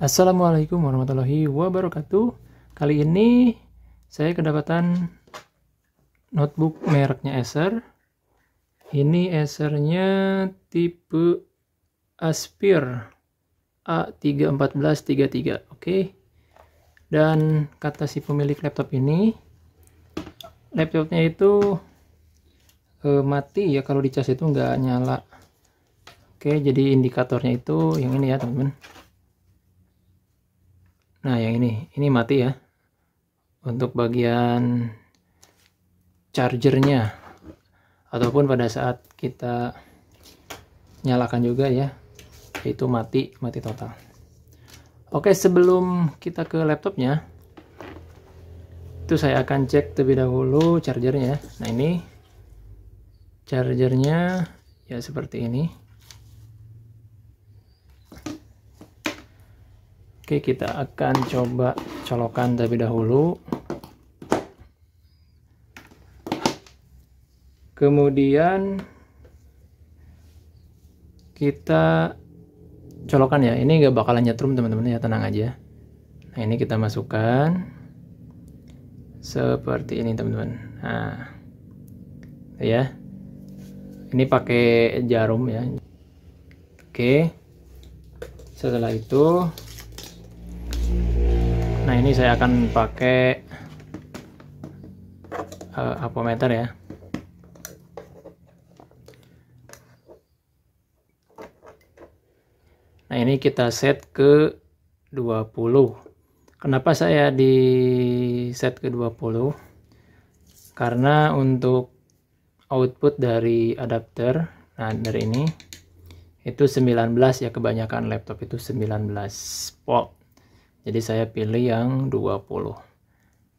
Assalamualaikum warahmatullahi wabarakatuh. Kali ini saya kedapatan notebook mereknya Acer. Ini Acer-nya tipe Aspir A31433, oke. Dan kata si pemilik laptop ini, laptopnya itu eh, mati ya kalau dicas itu nggak nyala. Oke, jadi indikatornya itu yang ini ya teman-teman. Nah, yang ini, ini mati ya. Untuk bagian chargernya ataupun pada saat kita nyalakan juga ya, itu mati, mati total. Oke, sebelum kita ke laptopnya, itu saya akan cek terlebih dahulu chargernya. Nah, ini chargernya ya seperti ini. Oke, kita akan coba colokan terlebih dahulu. Kemudian kita colokan ya. Ini nggak bakalan nyetrum teman-teman ya, tenang aja. Nah, ini kita masukkan seperti ini teman-teman. Nah, ya. Ini pakai jarum ya. Oke. Setelah itu ini saya akan pakai uh, apometer ya nah ini kita set ke 20 kenapa saya di set ke 20 karena untuk output dari adapter nah dari ini itu 19 ya kebanyakan laptop itu 19 volt jadi saya pilih yang 20.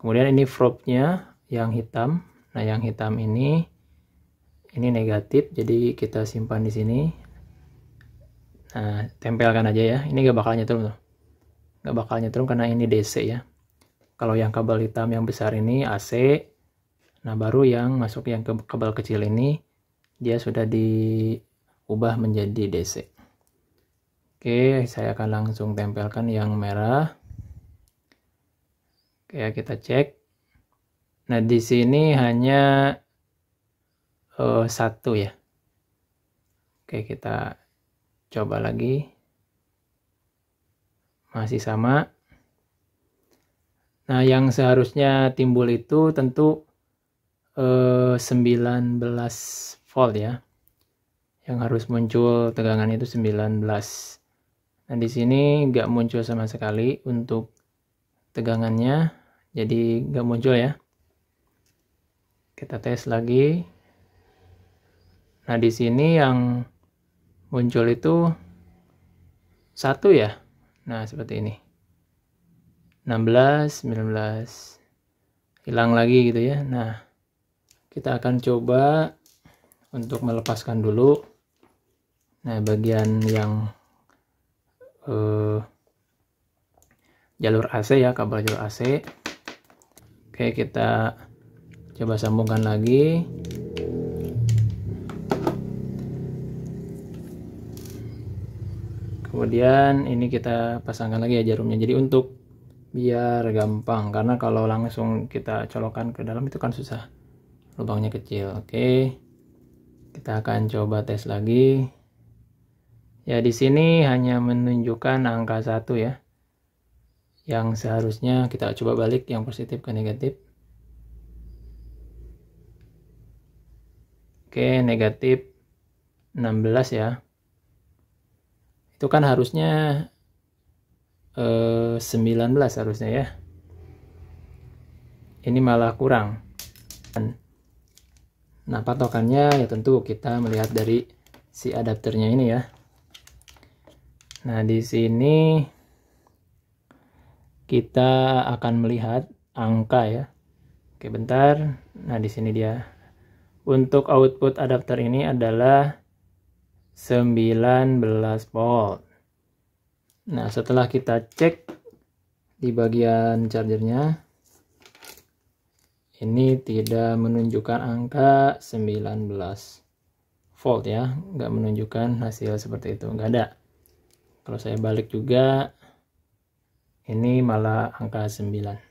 Kemudian ini probe-nya yang hitam. Nah, yang hitam ini ini negatif, jadi kita simpan di sini. Nah, tempelkan aja ya. Ini gak bakal nyetrum tuh. Gak bakal nyetrum karena ini DC ya. Kalau yang kabel hitam yang besar ini AC. Nah, baru yang masuk yang ke kabel kecil ini dia sudah diubah menjadi DC. Oke, saya akan langsung tempelkan yang merah ya kita cek nah di sini hanya uh, satu ya oke kita coba lagi masih sama nah yang seharusnya timbul itu tentu uh, eh, 19 volt ya yang harus muncul tegangan itu 19 nah di sini nggak muncul sama sekali untuk tegangannya jadi nggak muncul ya kita tes lagi nah di sini yang muncul itu satu ya nah seperti ini 16 19 hilang lagi gitu ya nah kita akan coba untuk melepaskan dulu nah bagian yang eh, jalur AC ya kabel jalur AC Oke, kita coba sambungkan lagi. Kemudian ini kita pasangkan lagi ya jarumnya. Jadi untuk biar gampang karena kalau langsung kita colokan ke dalam itu kan susah. Lubangnya kecil. Oke. Kita akan coba tes lagi. Ya di sini hanya menunjukkan angka 1 ya yang seharusnya kita coba balik yang positif ke negatif oke negatif 16 ya itu kan harusnya eh, 19 harusnya ya ini malah kurang nah patokannya ya tentu kita melihat dari si adapternya ini ya nah di sini kita akan melihat angka ya. Oke, bentar. Nah, di sini dia. Untuk output adapter ini adalah 19 volt. Nah, setelah kita cek di bagian chargernya, ini tidak menunjukkan angka 19 volt ya. Nggak menunjukkan hasil seperti itu. Nggak ada. Kalau saya balik juga, ini malah angka 9.